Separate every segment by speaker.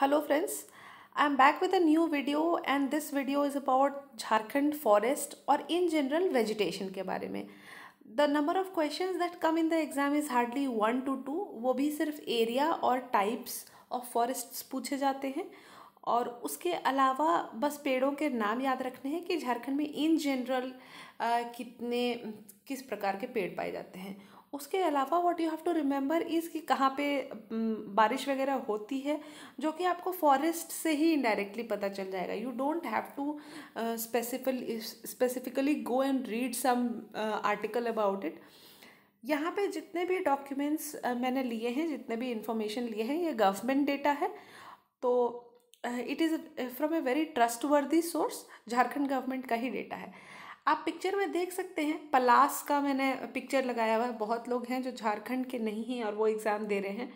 Speaker 1: hello friends I am back with a new video and this video is about Jharkhand forest और in general vegetation के बारे में the number of question that come in the exam is hardly one two two वो भी सिर्फ area और types of forest पूछे जाते हैं और उसके अलावा बस पेड़ों के नाम याद रखने हैं कि झारखंड में इन जनरल कितने किस प्रकार के पेड़ पाए जाते हैं उसके अलावा what you have to remember is कि कहाँ पे बारिश वगैरह होती है जो कि आपको फॉरेस्ट से ही इनडायरेक्टली पता चल जाएगा you don't have to specific specifically go and read some article about it यहाँ पे जितने भी डॉक्यूमेंट्स मैंने लिए हैं जितने भी इंफॉर्मेशन लिए हैं ये गवर्नमेंट डेटा है तो it is from a very trust source Jharkhand government का ही डेटा है आप पिक्चर में देख सकते हैं पलास का मैंने पिक्चर लगाया हुआ है बहुत लोग हैं जो झारखंड के नहीं हैं और वो एग्ज़ाम दे रहे हैं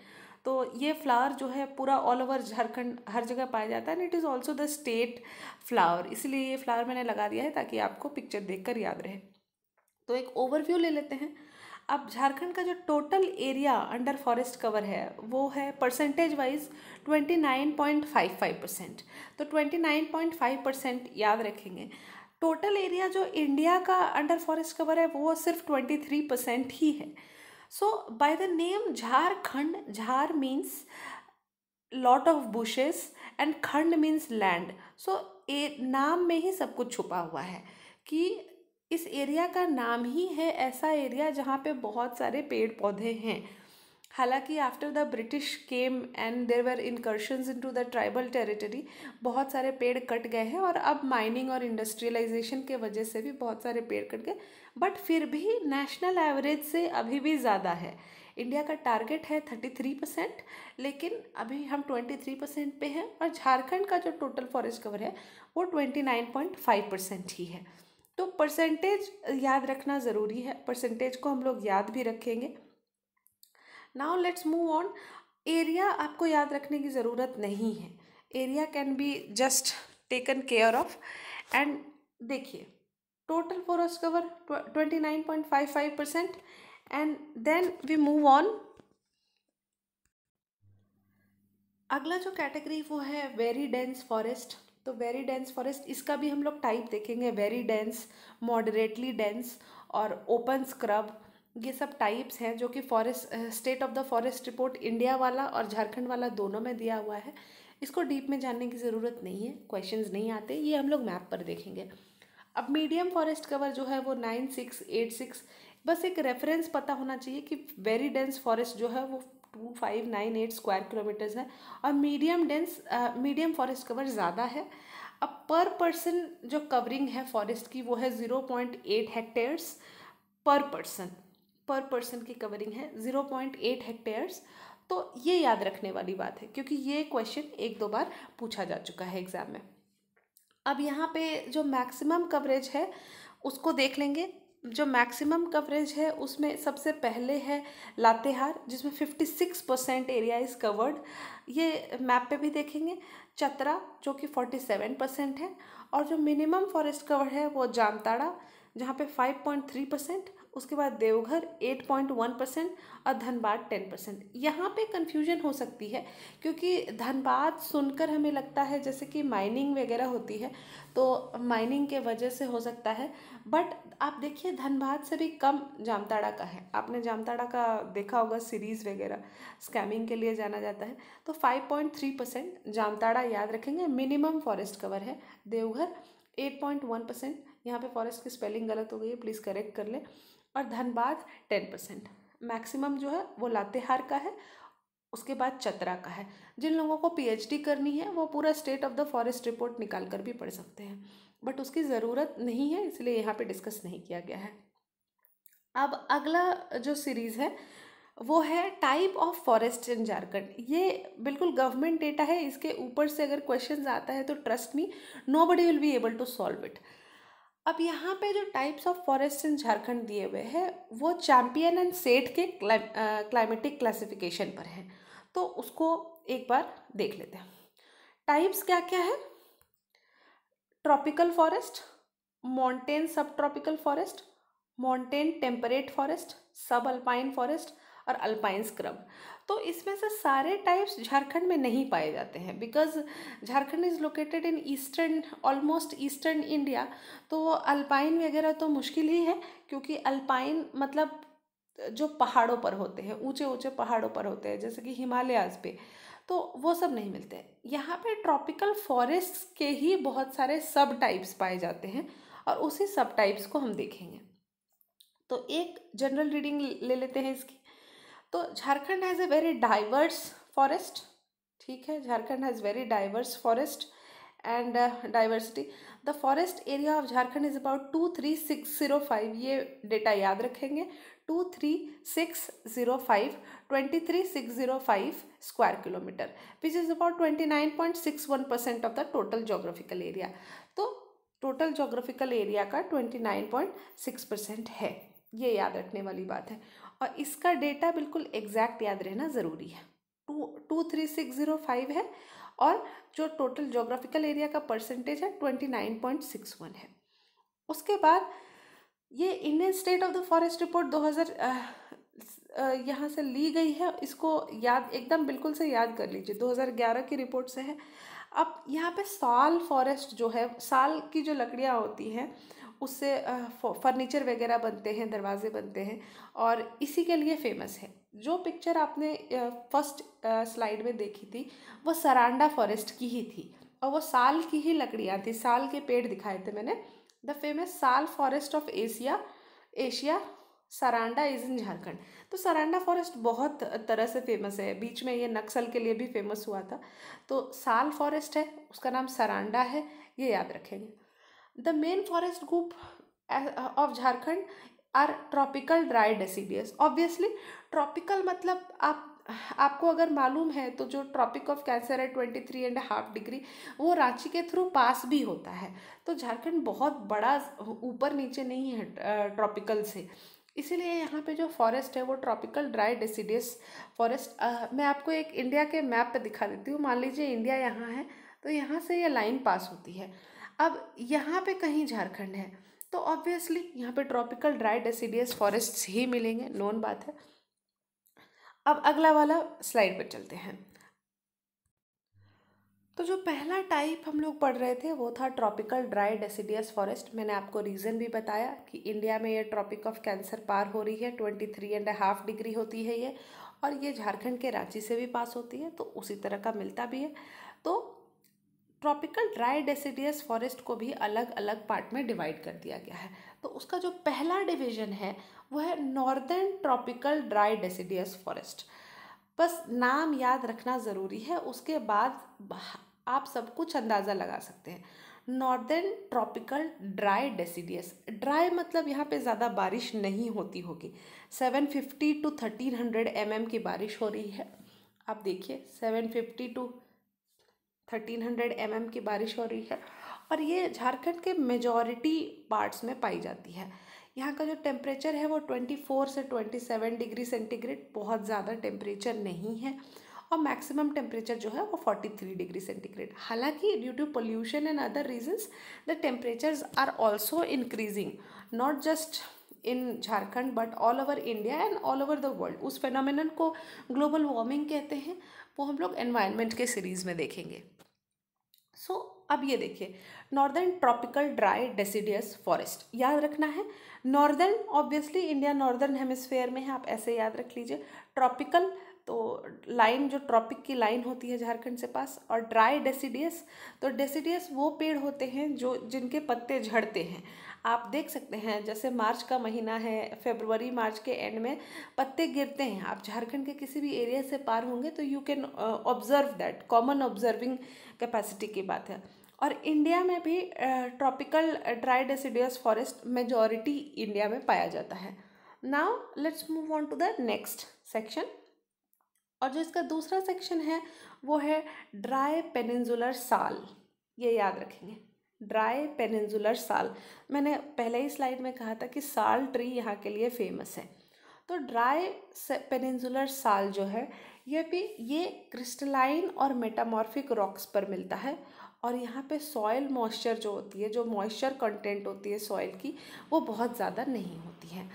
Speaker 1: तो ये फ्लावर जो है पूरा ऑल ओवर झारखंड हर जगह पाया जाता है and it is also the state flower इसलिए ये फ्लावर मैंने लगा दिया है ताकि आपको पिक्चर देख याद रहे तो एक ओवरव्यू ले लेते हैं अब झारखंड का जो total area under forest cover है वो है percentage wise twenty nine point five five percent तो twenty nine point five percent याद रखेंगे टोटल एरिया जो इंडिया का अंडर फॉरेस्ट कवर है वो सिर्फ ट्वेंटी थ्री परसेंट ही है so by the name Jharkhand Jhar means lot of bushes and khand means land so a नाम में ही सब कुछ छुपा हुआ है कि इस एरिया का नाम ही है ऐसा एरिया जहाँ पे बहुत सारे पेड़ पौधे हैं हालांकि after the British came and there were incursion into the tribal territory बहुत सारे पेड़ कट गए हैं और अब माइनिंग और इंडस्ट्रियलाइजेशन के वजह से भी बहुत सारे पेड़ कट गए बट फिर भी नेशनल एवरेज से अभी भी ज़्यादा है इंडिया का टारगेट है थर्टी थ्री परसेंट लेकिन अभी हम ट्वेंटी थ्री परसेंट पे हैं और झारखंड का जो टोटल फॉरेस्ट कवर है वो twenty nine point five percent ही है तो परसेंटेज याद रखना ज़रूरी है परसेंटेज को हम लोग याद भी रखेंगे now let's move on area आपको याद रखने की ज़रूरत नहीं है area can be just taken care of and देखिए total forest cover twenty nine point five five percent and then we move on अगला जो कैटेगरी वो है वेरी डेंस फॉरेस्ट तो वेरी डेंस फॉरेस्ट इसका भी हम लोग टाइप देखेंगे वेरी डेंस मॉडरेटली डेंस और ओपन स्क्रब ये सब टाइप्स हैं जो कि forest state of the forest report India वाला और झारखंड वाला दोनों में दिया हुआ है इसको डीप में जानने की ज़रूरत नहीं है क्वेश्चंस नहीं आते ये हम लोग मैप पर देखेंगे अब मीडियम फॉरेस्ट कवर जो है वो नाइन सिक्स एट सिक्स बस एक रेफरेंस पता होना चाहिए कि वेरी डेंस फॉरेस्ट जो है वो two five nine eight square kilometres है और medium dense medium forest cover ज़्यादा है अब पर पर्सन जो कवरिंग है फॉरेस्ट की वो है zero point eight hectares per person per person की कवरिंग है ज़ीरो पॉइंट एट हेक्टेयर्स तो ये याद रखने वाली बात है क्योंकि ये क्वेश्चन एक दो बार पूछा जा चुका है एग्ज़ाम में अब यहाँ पे जो मैक्सिमम कवरेज है उसको देख लेंगे जो मैक्सिमम कवरेज है उसमें सबसे पहले है लातेहार जिसमें fifty six percent area is covered ये मैप पे भी देखेंगे चतरा जो कि फोर्टी सेवन परसेंट है और जो मिनिमम फॉरेस्ट कवर है वो जामताड़ा जहाँ पे 5.3 परसेंट उसके बाद देवघर 8.1 परसेंट और धनबाद 10 परसेंट यहाँ पे कन्फ्यूजन हो सकती है क्योंकि धनबाद सुनकर हमें लगता है जैसे कि माइनिंग वगैरह होती है तो माइनिंग के वजह से हो सकता है बट आप देखिए धनबाद से भी कम जामताड़ा का है आपने जामताड़ा का देखा होगा सीरीज़ वगैरह स्कैमिंग के लिए जाना जाता है तो 5.3 परसेंट जामताड़ा याद रखेंगे मिनिमम फॉरेस्ट कवर है देवघर 8.1 परसेंट यहाँ पे फॉरेस्ट की स्पेलिंग गलत हो गई है प्लीज़ करेक्ट कर लें और धनबाद टेन परसेंट मैक्सिमम जो है वो लातेहार का है उसके बाद चतरा का है जिन लोगों को पीएचडी करनी है वो पूरा state of the forest report निकाल कर भी पढ़ सकते हैं बट उसकी ज़रूरत नहीं है इसलिए यहाँ पे डिस्कस नहीं किया गया है अब अगला जो सीरीज़ है वो है type of forest in Jharkhand ये बिल्कुल गवर्नमेंट डेटा है इसके ऊपर से अगर क्वेश्चन आता है तो trust me nobody will be able to solve it अब यहाँ पे जो types of forest in Jharkhand दिए हुए हैं वो चैम्पियन एंड सेठ के क्लाइमेटिक क्लासिफिकेशन पर हैं तो उसको एक बार देख लेते हैं टाइप्स क्या क्या है tropical forest mountain subtropical forest mountain temperate forest subalpine forest और अल्पाइन स्क्रब तो इसमें से सारे टाइप्स झारखंड में नहीं पाए जाते हैं because Jharkhand is located in eastern almost eastern India तो अल्पाइन वगैरह तो मुश्किल ही है क्योंकि अल्पाइन मतलब जो पहाड़ों पर होते हैं ऊंचे ऊंचे पहाड़ों पर होते हैं जैसे कि हिमालयाज पे तो वो सब नहीं मिलते हैं यहाँ पे ट्रॉपिकल फॉरेस्ट के ही बहुत सारे सब टाइप्स पाए जाते हैं और उसी सब टाइप्स को हम देखेंगे तो एक जनरल रीडिंग ले लेते हैं इसकी तो Jharkhand has a very diverse forest ठीक है Jharkhand has very diverse forest and diversity the forest area of Jharkhand is about two three six zero five ये डेटा याद रखेंगे two three six zero five twenty three six zero five square kilometre which is about twenty nine point six one percent of the total geographical area तो total geographical area का twenty nine point six percent है ये याद रखने वाली बात है और इसका डेटा बिल्कुल एग्जैक्ट याद रहना ज़रूरी है two two three six zero five है और जो टोटल जोग्राफिकल एरिया का परसेंटेज है twenty nine point six one है उसके बाद ये Indian state of the forest report दो हज़ार यहाँ से ली गई है इसको याद एकदम बिल्कुल से याद कर लीजिए दो हज़ार ग्यारह की रिपोर्ट से है अब यहाँ पे साल फॉरेस्ट जो है साल की जो लकड़ियाँ होती हैं उससे फर्नीचर वगैरह बनते हैं दरवाजे बनते हैं और इसी के लिए फेमस है जो पिक्चर आपने फर्स्ट स्लाइड में देखी थी वो सरांडा फॉरेस्ट की ही थी और वो साल की ही लकड़ियाँ थी साल के पेड़ दिखाए थे मैंने the famous sal forest of Asia Asia Saranda is in Jharkhand तो सरांडा फॉरेस्ट बहुत तरह से फेमस है बीच में ये नक्सल के लिए भी फेमस हुआ था तो साल फॉरेस्ट है उसका नाम सरांडा है ये याद रखेंगे the main forest group of Jharkhand are tropical dry deciduous obviously tropical मतलब आप आपको अगर मालूम है तो जो ट्रॉपिक ऑफ कैंसर है twenty three and half degree वो रांची के थ्रू पास भी होता है तो झारखंड बहुत बड़ा ऊपर नीचे नहीं है ट्रॉपिकल से इसीलिए यहाँ पे जो फॉरेस्ट है वो ट्रॉपिकल ड्राई डेसीडियस फॉरेस्ट मैं आपको एक इंडिया के मैप पे दिखा देती हूँ मान लीजिए इंडिया यहाँ है तो यहाँ से ये यह लाइन पास होती है अब यहाँ पे कहीं झारखंड है तो ऑब्वियसली यहाँ पे ट्रॉपिकल ड्राई डेसीडियस फॉरेस्ट ही मिलेंगे नोन बात है अब अगला वाला स्लाइड पर चलते हैं तो जो पहला टाइप हम लोग पढ़ रहे थे वो था ट्रॉपिकल ड्राई डेसीडियस फॉरेस्ट मैंने आपको रीज़न भी बताया कि इंडिया में ये ट्रॉपिक ऑफ कैंसर पार हो रही है twenty three and half degree होती है ये और ये झारखंड के रांची से भी पास होती है तो उसी तरह का मिलता भी है तो ट्रॉपिकल ड्राई डेसिडियस फॉरेस्ट को भी अलग अलग पार्ट में डिवाइड कर दिया गया है तो उसका जो पहला डिवीजन है वह है northern tropical dry deciduous forest बस नाम याद रखना ज़रूरी है उसके बाद आप सब कुछ अंदाज़ा लगा सकते हैं northern tropical dry deciduous dry मतलब यहाँ पे ज़्यादा बारिश नहीं होती होगी 750 टू 1300 एम mm की बारिश हो रही है आप देखिए 750 to thirteen hundred M M की बारिश हो रही है और ये झारखंड के मेजॉरिटी पार्ट्स में पाई जाती है यहाँ का जो टेम्परेचर है वो ट्वेंटी फोर से ट्वेंटी सेवन डिग्री सेंटीग्रेड बहुत ज़्यादा टेम्परेचर नहीं है और मैक्सिमम टेम्परेचर जो है वो फोर्टी थ्री डिग्री सेंटीग्रेड हालांकि due to pollution and other reasons the temperatures are also increasing not just in Jharkhand but all over India and all over the world उस फेनोमिनन को global warming कहते हैं वो हम लोग एनवायरनमेंट के series में देखेंगे सो so, अब ये देखिए northern tropical dry deciduous forest याद रखना है northern obviously India northern hemisphere में है आप ऐसे याद रख लीजिए ट्रॉपिकल तो लाइन जो ट्रॉपिक की लाइन होती है झारखंड से पास और ड्राई डेसीडियस तो डेसीडियस वो पेड़ होते हैं जो जिनके पत्ते झड़ते हैं आप देख सकते हैं जैसे मार्च का महीना है फेबरवरी मार्च के एंड में पत्ते गिरते हैं आप झारखंड के किसी भी एरिया से पार होंगे तो you can observe that common observing capacity की बात है और इंडिया में भी tropical dry deciduous forest majority India में पाया जाता है now let's move on to the next section और जो इसका दूसरा सेक्शन है वो है ड्राई पेनिनजुलर साल ये याद रखेंगे ड्राई पेनिनजुलर साल मैंने पहले ही स्लाइड में कहा था कि साल ट्री यहाँ के लिए फेमस है तो ड्राई पेनिनजुलर साल जो है ये भी ये क्रिस्टलाइन और मेटामॉर्फिक रॉक्स पर मिलता है और यहाँ पे सॉयल मॉइस्चर जो होती है जो मॉइस्चर कंटेंट होती है सॉयल की वो बहुत ज़्यादा नहीं होती है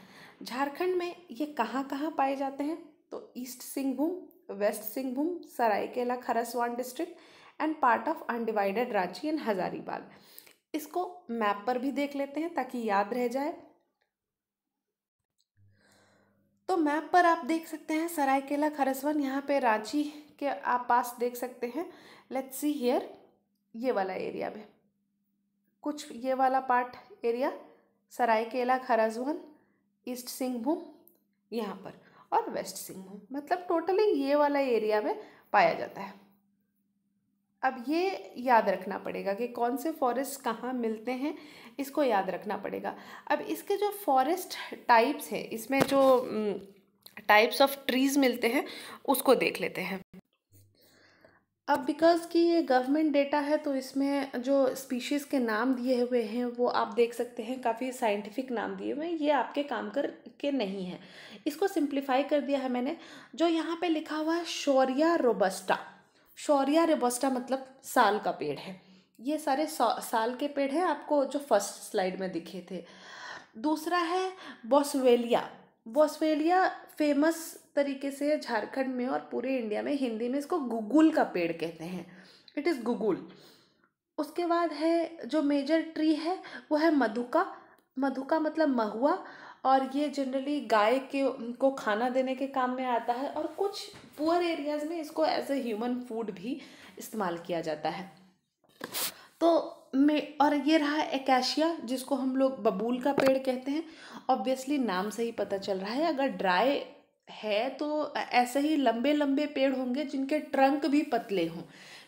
Speaker 1: झारखंड में ये कहाँ कहाँ पाए जाते हैं तो east Singhbhum west Singhbhum Seraikela Kharsawan district and part of undivided Ranchi and Hazaribagh इसको मैप पर भी देख लेते हैं ताकि याद रह जाए तो मैप पर आप देख सकते हैं सरायकेला खरसवन यहाँ पे रांची के आप पास देख सकते हैं लेट्स सी हियर ये वाला एरिया में कुछ ये वाला part area Seraikela Kharsawan east Singhbhum यहाँ पर और वेस्ट सिंहभूम मतलब टोटली ये वाला एरिया में पाया जाता है अब ये याद रखना पड़ेगा कि कौन से फॉरेस्ट कहाँ मिलते हैं इसको याद रखना पड़ेगा अब इसके जो फॉरेस्ट टाइप्स हैं इसमें जो टाइप्स ऑफ ट्रीज़ मिलते हैं उसको देख लेते हैं अब बिकॉज़ कि ये गवर्नमेंट डेटा है तो इसमें जो स्पीशीज़ के नाम दिए हुए हैं वो आप देख सकते हैं काफ़ी साइंटिफिक नाम दिए हुए हैं ये आपके काम कर के नहीं है इसको सिंप्लीफाई कर दिया है मैंने जो यहाँ पे लिखा हुआ है शौरिया रोबस्टा शौरिया रेबोस्टा मतलब साल का पेड़ है ये सारे साल के पेड़ हैं आपको जो फर्स्ट स्लाइड में दिखे थे दूसरा है बॉसवेलिया बॉसवेलिया फेमस तरीके से झारखंड में और पूरे इंडिया में हिंदी में इसको गुगुल का पेड़ कहते हैं इट इज़ गुगुल उसके बाद है जो मेजर ट्री है वो है मधुका मधुका मतलब महुआ और ये जनरली गाय के को खाना देने के काम में आता है और कुछ पुअर एरियाज़ में इसको एज ए ह्यूमन फूड भी इस्तेमाल किया जाता है तो में और ये रहा एकेशिया जिसको हम लोग बबूल का पेड़ कहते हैं ऑब्वियसली नाम से ही पता चल रहा है अगर ड्राई है तो ऐसे ही लंबे लंबे पेड़ होंगे जिनके ट्रंक भी पतले हों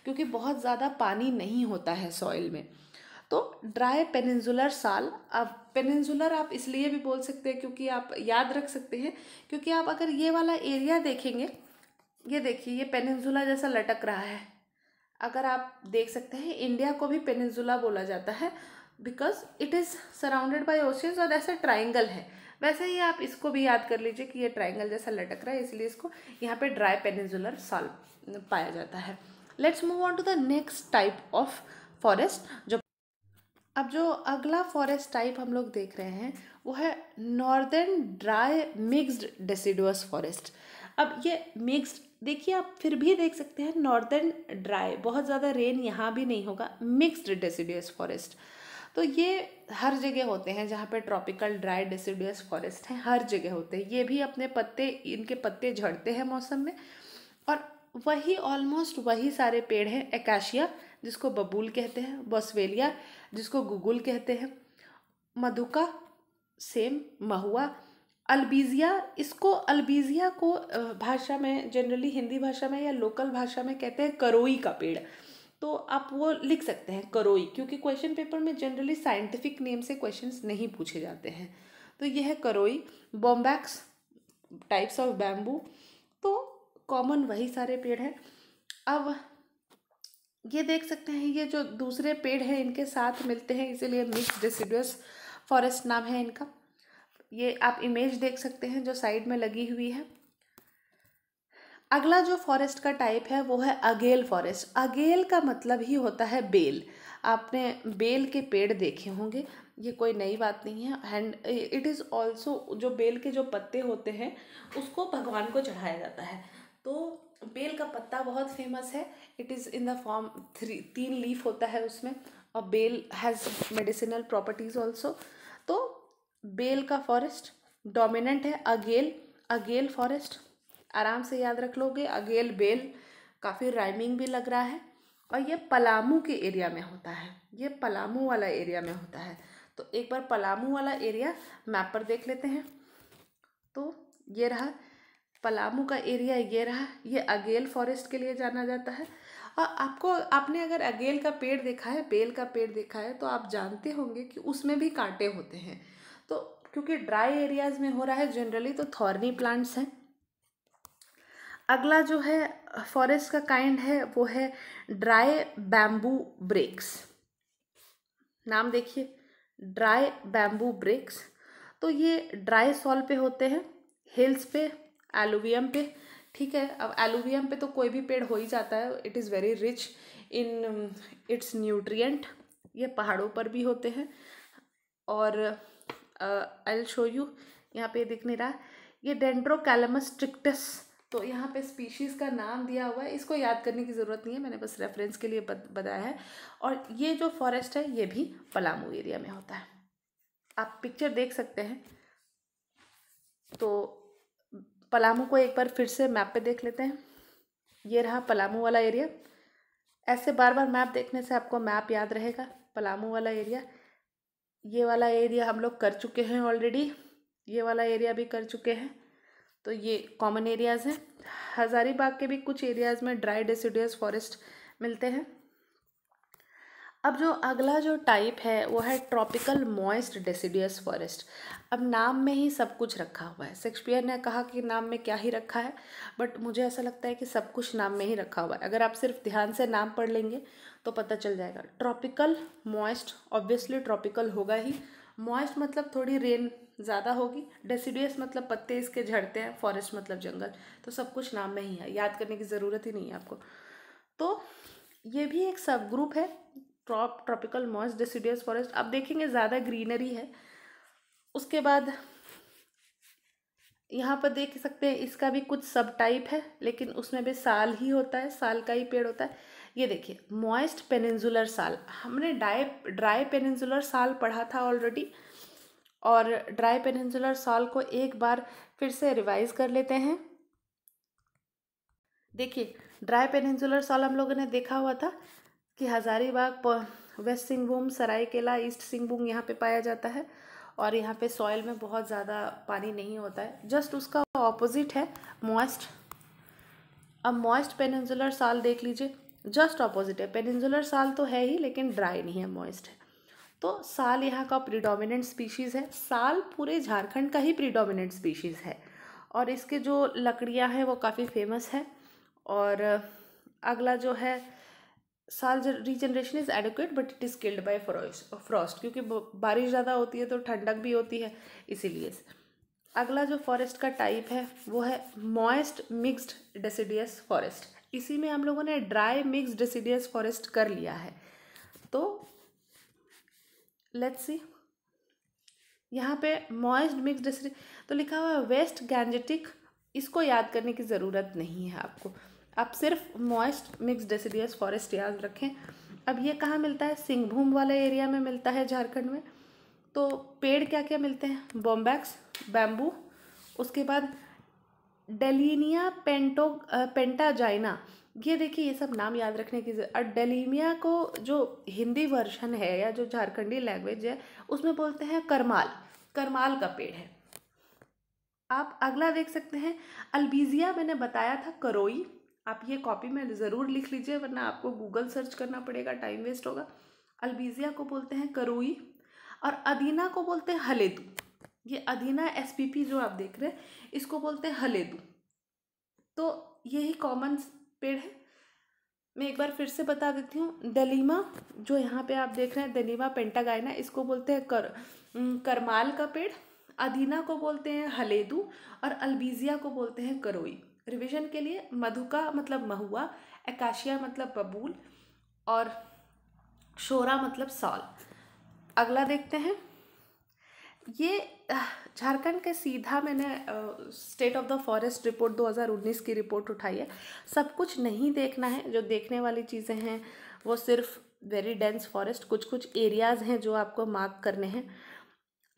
Speaker 1: क्योंकि बहुत ज़्यादा पानी नहीं होता है सॉइल में तो ड्राई पेनिनजुलर साल अब पेनिनजुलर आप इसलिए भी बोल सकते हैं क्योंकि आप याद रख सकते हैं क्योंकि आप अगर ये वाला एरिया देखेंगे ये देखिए ये पेनिनजुला जैसा लटक रहा है अगर आप देख सकते हैं इंडिया को भी पेनिनजुला बोला जाता है because it is surrounded by oceans और ऐसा ट्राइंगल है वैसे ही आप इसको भी याद कर लीजिए कि ये ट्राइंगल जैसा लटक रहा है इसलिए इसको यहाँ पे ड्राई पेनिनजुलर साल पाया जाता है let's move on to the next type of forest जो अब जो अगला फॉरेस्ट टाइप हम लोग देख रहे हैं वो है northern dry mixed deciduous forest अब ये मिक्स्ड देखिए आप फिर भी देख सकते हैं नॉर्दर्न ड्राई बहुत ज़्यादा रेन यहाँ भी नहीं होगा मिक्स्ड डेसिडुअस फॉरेस्ट तो ये हर जगह होते हैं जहाँ पे ट्रॉपिकल ड्राई डेसिडुअस फॉरेस्ट हैं हर जगह होते हैं ये भी अपने पत्ते इनके पत्ते झड़ते हैं मौसम में और वही ऑलमोस्ट वही सारे पेड़ हैं एकाशिया जिसको बबूल कहते हैं बॉसवेलिया जिसको गुगुल कहते हैं मधुका सेम महुआ अल्बीज़िया इसको अल्बीज़िया को भाषा में जनरली हिंदी भाषा में या लोकल भाषा में कहते हैं करोई का पेड़ तो आप वो लिख सकते हैं करोई क्योंकि क्वेश्चन पेपर में जनरली साइंटिफिक नेम से क्वेश्चंस नहीं पूछे जाते हैं तो यह है करोई बॉम्बैक्स टाइप्स ऑफ बैम्बू तो कॉमन वही सारे पेड़ हैं अब ये देख सकते हैं ये जो दूसरे पेड़ हैं इनके साथ मिलते हैं इसीलिए मिक्स डिसिडस फॉरेस्ट नाम है इनका ये आप इमेज देख सकते हैं जो साइड में लगी हुई है अगला जो फॉरेस्ट का टाइप है वो है अगेल फॉरेस्ट अगेल का मतलब ही होता है बेल आपने बेल के पेड़ देखे होंगे ये कोई नई बात नहीं है एंड इट इज़ ऑल्सो जो बेल के जो पत्ते होते हैं उसको भगवान को चढ़ाया जाता है तो बेल का पत्ता बहुत फेमस है it is in the form three तीन लीफ होता है उसमें और बेल हैज़ मेडिसिनल प्रॉपर्टीज़ ऑल्सो तो बेल का फॉरेस्ट डोमिनेंट है अगेल अगेल फॉरेस्ट आराम से याद रख लोगे अगेल बेल काफ़ी राइमिंग भी लग रहा है और ये पलामू के एरिया में होता है ये पलामू वाला एरिया में होता है तो एक बार पलामू वाला एरिया मैप पर देख लेते हैं तो ये रहा पलामू का एरिया ये रहा ये अगेल फॉरेस्ट के लिए जाना जाता है और आपको आपने अगर अगेल का पेड़ देखा है बेल का पेड़ देखा है तो आप जानते होंगे कि उसमें भी कांटे होते हैं तो क्योंकि ड्राई एरियाज़ में हो रहा है जनरली तो थॉर्नी प्लांट्स हैं अगला जो है फॉरेस्ट का काइंड है वो है ड्राई बैम्बू ब्रेक्स नाम देखिए ड्राई बैम्बू ब्रेक्स तो ये ड्राई सॉल पे होते हैं हिल्स पे एलुवियम पे ठीक है अब एलुवियम पे तो कोई भी पेड़ हो ही जाता है it is very rich in its nutrient ये पहाड़ों पर भी होते हैं और आई शो यू यहाँ पे दिख नहीं रहा ये डेंड्रोकैलमस ट्रिक्टस तो यहाँ पे स्पीशीज़ का नाम दिया हुआ है इसको याद करने की ज़रूरत नहीं है मैंने बस रेफरेंस के लिए बताया है और ये जो फॉरेस्ट है ये भी पलामू एरिया में होता है आप पिक्चर देख सकते हैं तो पलामू को एक बार फिर से मैप पे देख लेते हैं ये रहा पलामू वाला एरिया ऐसे बार बार मैप देखने से आपको मैप याद रहेगा पलामू वाला एरिया ये वाला एरिया हम लोग कर चुके हैं ऑलरेडी ये वाला एरिया भी कर चुके हैं तो ये कॉमन एरियाज़ हैं हज़ारीबाग के भी कुछ एरियाज़ में ड्राई डेसिडियस फॉरेस्ट मिलते हैं अब जो अगला जो टाइप है वो है ट्रॉपिकल मॉइस्ट डेसिडियस फॉरेस्ट अब नाम में ही सब कुछ रखा हुआ है शेक्सपियर ने कहा कि नाम में क्या ही रखा है बट मुझे ऐसा लगता है कि सब कुछ नाम में ही रखा हुआ है अगर आप सिर्फ ध्यान से नाम पढ़ लेंगे तो पता चल जाएगा ट्रॉपिकल मॉइस्ट ऑब्वियसली ट्रॉपिकल होगा ही मॉइस्ट मतलब थोड़ी रेन ज़्यादा होगी डेसिडियस मतलब पत्ते इसके झड़ते हैं फॉरेस्ट मतलब जंगल तो सब कुछ नाम में ही है याद करने की ज़रूरत ही नहीं है आपको तो ये भी एक सब ग्रुप है trop tropical moist deciduous forest आप देखेंगे ज़्यादा ग्रीनरी है उसके बाद यहाँ पर देख सकते हैं इसका भी कुछ सब टाइप है लेकिन उसमें भी साल ही होता है साल का ही पेड़ होता है ये देखिए मॉइस्ट पेनिनजुलर साल हमने डाई ड्राई पेनिनजुलर साल पढ़ा था ऑलरेडी और ड्राई पेनिनजुलर साल को एक बार फिर से रिवाइज कर लेते हैं देखिए ड्राई पेनिनजुलर साल हम लोगों ने देखा हुआ था कि हज़ारीबाग वेस्ट सिंहभूम सरायकेला ईस्ट सिंहभूम यहाँ पे पाया जाता है और यहाँ पे सॉइल में बहुत ज़्यादा पानी नहीं होता है जस्ट उसका ऑपोजिट है मॉइस्ट अब मॉइस्ट पेनजुलर साल देख लीजिए जस्ट ऑपोजिट है पेनजुलर साल तो है ही लेकिन ड्राई नहीं है मॉइस्ट है तो साल यहाँ का प्रीडोमिनेंट स्पीशीज़ है साल पूरे झारखंड का ही प्रीडोमिनेंट स्पीशीज़ है और इसके जो लकड़ियाँ हैं वो काफ़ी फेमस है और अगला जो है sal regeneration is adequate but it is killed by frost क्योंकि बारिश ज़्यादा होती है तो ठंडक भी होती है इसीलिए अगला जो फॉरेस्ट का टाइप है वो है मॉइस्ट मिक्सड डेसिडियस फॉरेस्ट इसी में हम लोगों ने ड्राई मिक्स डेसिडियस फॉरेस्ट कर लिया है तो लेट्स सी यहाँ पे मॉइस्ट मिक्स डेसीडियस तो लिखा हुआ है वेस्ट गैंजेटिक इसको याद करने की ज़रूरत नहीं है आपको आप सिर्फ मॉइस्ट मिक्स डेसिडियस फॉरेस्ट याद रखें अब ये कहाँ मिलता है सिंहभूम वाले एरिया में मिलता है झारखंड में तो पेड़ क्या क्या मिलते हैं बॉम्बैक्स बैम्बू उसके बाद डेलिनिया पेंटो पेंटाजाइना ये देखिए ये सब नाम याद रखने की और डेलीमिया को जो हिंदी वर्जन है या जो झारखंडी लैंग्वेज है उसमें बोलते हैं करमाल करमाल का पेड़ है आप अगला देख सकते हैं अल्बीजिया मैंने बताया था करोई आप ये कॉपी में ज़रूर लिख लीजिए वरना आपको गूगल सर्च करना पड़ेगा टाइम वेस्ट होगा अल्बीजिया को बोलते हैं करोई और अदीना को बोलते हैं हलेदू ये अदीना एस पी पी जो आप देख रहे हैं इसको बोलते हैं हलेदू तो यही कॉमन पेड़ है मैं एक बार फिर से बता देती हूँ दलीमा जो यहाँ पे आप देख रहे हैं दलीमा पेंटागाइना इसको बोलते हैं कर करमाल का पेड़ अधीना को बोलते हैं हलेदू और अल्बीजिया को बोलते हैं करोई रिवीजन के लिए मधुका मतलब महुआ एकाशिया मतलब बबूल और शोरा मतलब सॉल अगला देखते हैं ये झारखंड के सीधा मैंने state of the forest report 2019 की रिपोर्ट उठाई है सब कुछ नहीं देखना है जो देखने वाली चीज़ें हैं वो सिर्फ वेरी डेंस फॉरेस्ट कुछ कुछ एरियाज़ हैं जो आपको मार्क करने हैं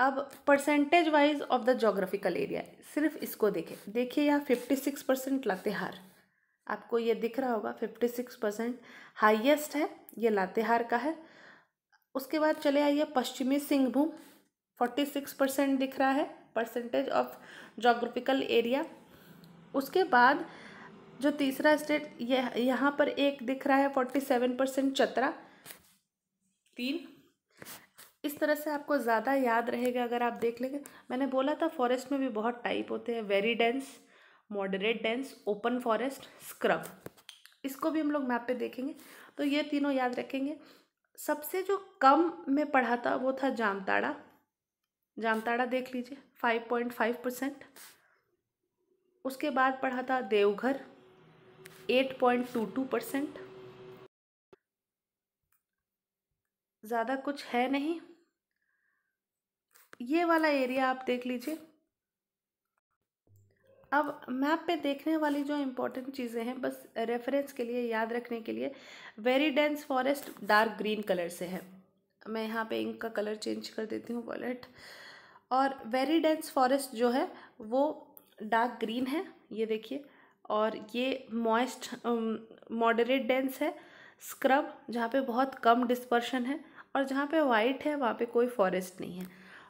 Speaker 1: अब percentage wise of the geographical area सिर्फ इसको देखें देखिए यहाँ फिफ्टी सिक्स परसेंट लातेहार आपको ये दिख रहा होगा फिफ्टी सिक्स परसेंट हाइएस्ट है ये लातेहार का है उसके बाद चले आइए पश्चिमी सिंहभूम फोर्टी सिक्स परसेंट दिख रहा है परसेंटेज ऑफ जोग्राफिकल एरिया उसके बाद जो तीसरा स्टेट यह यहाँ पर एक दिख रहा है फोर्टी सेवन परसेंट चतरा तीन इस तरह से आपको ज़्यादा याद रहेगा अगर आप देख लेंगे मैंने बोला था फॉरेस्ट में भी बहुत टाइप होते हैं very dense moderate dense open forest scrub इसको भी हम लोग मैप पे देखेंगे तो ये तीनों याद रखेंगे सबसे जो कम में पढ़ा था वो था जामताड़ा जामताड़ा देख लीजिए फाइव पॉइंट फाइव परसेंट उसके बाद पढ़ा था Deoghar eight point two two percent ज़्यादा कुछ है नहीं ये वाला एरिया आप देख लीजिए अब मैप पे देखने वाली जो इम्पोर्टेंट चीज़ें हैं बस रेफरेंस के लिए याद रखने के लिए very dense forest dark green colour से है मैं यहाँ पे इंक का कलर चेंज कर देती हूँ वॉलेट और वेरी डेंस फॉरेस्ट जो है वो डार्क ग्रीन है ये देखिए और ये मॉइस्ट मॉडरेट डेंस है स्क्रब जहाँ पे बहुत कम डिस्पर्शन है और जहाँ पे वाइट है वहाँ पे कोई फॉरेस्ट नहीं है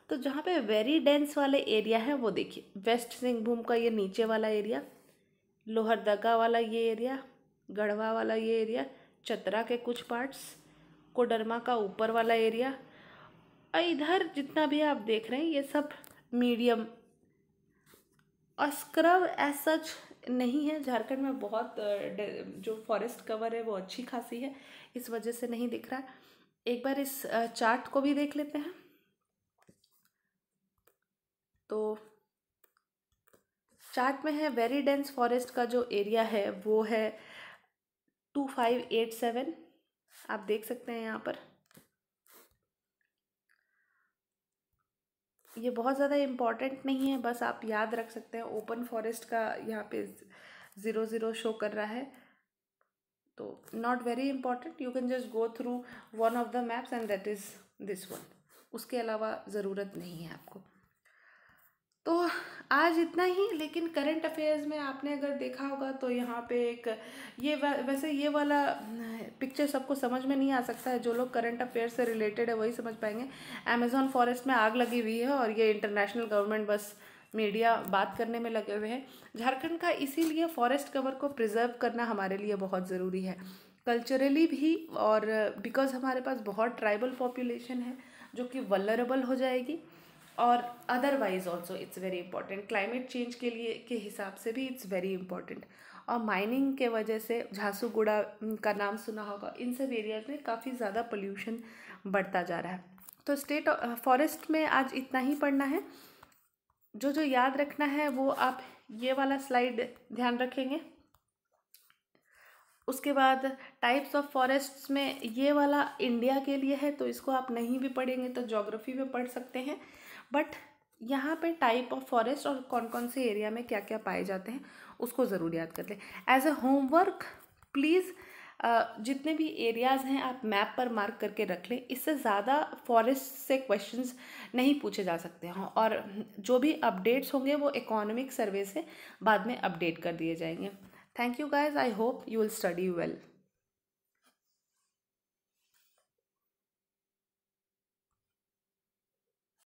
Speaker 1: तो जहाँ पे वेरी डेंस वाले एरिया है वो देखिए वेस्ट सिंहभूम का ये नीचे वाला एरिया लोहरदगा वाला ये एरिया गढ़वा वाला ये एरिया चतरा के कुछ पार्ट्स कोडरमा का ऊपर वाला एरिया और इधर जितना भी आप देख रहे हैं ये सब मीडियम और स्क्रब एज सच नहीं है झारखंड में बहुत जो फॉरेस्ट कवर है वो अच्छी खासी है इस वजह से नहीं दिख रहा एक बार इस चार्ट को भी देख लेते हैं तो चार्ट में है वेरी डेंस फॉरेस्ट का जो एरिया है वो है टू फाइव एट सेवन आप देख सकते हैं यहाँ पर ये बहुत ज़्यादा इम्पॉर्टेंट नहीं है बस आप याद रख सकते हैं ओपन फॉरेस्ट का यहाँ पे ज़ीरो ज़ीरो शो कर रहा है तो not very important you can just go through one of the maps and that is this one उसके अलावा ज़रूरत नहीं है आपको तो आज इतना ही लेकिन करंट अफेयर्स में आपने अगर देखा होगा तो यहाँ पे एक ये वैसे ये वाला पिक्चर सबको समझ में नहीं आ सकता है जो लोग करंट अफेयर्स से रिलेटेड है वही समझ पाएंगे अमेजोन फॉरेस्ट में आग लगी हुई है और ये इंटरनेशनल गवर्नमेंट बस मीडिया बात करने में लगे हुए हैं झारखंड का इसीलिए फॉरेस्ट कवर को प्रिजर्व करना हमारे लिए बहुत ज़रूरी है कल्चरली भी और बिकॉज हमारे पास बहुत ट्राइबल पॉपुलेशन है जो कि वलरेबल हो जाएगी और otherwise also it's very important climate change के लिए के हिसाब से भी इट्स वेरी इंपॉर्टेंट और माइनिंग के वजह से झांसूगुड़ा का नाम सुना होगा इन सब एरियाज में काफ़ी ज़्यादा पोल्यूशन बढ़ता जा रहा है तो स्टेट फॉरेस्ट में आज इतना ही पढ़ना है जो जो याद रखना है वो आप ये वाला स्लाइड ध्यान रखेंगे उसके बाद टाइप्स ऑफ फॉरेस्ट्स में ये वाला इंडिया के लिए है तो इसको आप नहीं भी पढ़ेंगे तो जोग्राफी में पढ़ सकते हैं बट यहाँ पे टाइप ऑफ फॉरेस्ट और कौन कौन से एरिया में क्या क्या पाए जाते हैं उसको ज़रूर याद कर लें एज ए होमवर्क प्लीज़ जितने भी एरियाज़ हैं आप मैप पर मार्क करके रख लें इससे ज़्यादा फॉरेस्ट से क्वेश्चंस नहीं पूछे जा सकते हैं और जो भी अपडेट्स होंगे वो इकोनॉमिक सर्वे से बाद में अपडेट कर दिए जाएंगे thank you guys I hope you will study well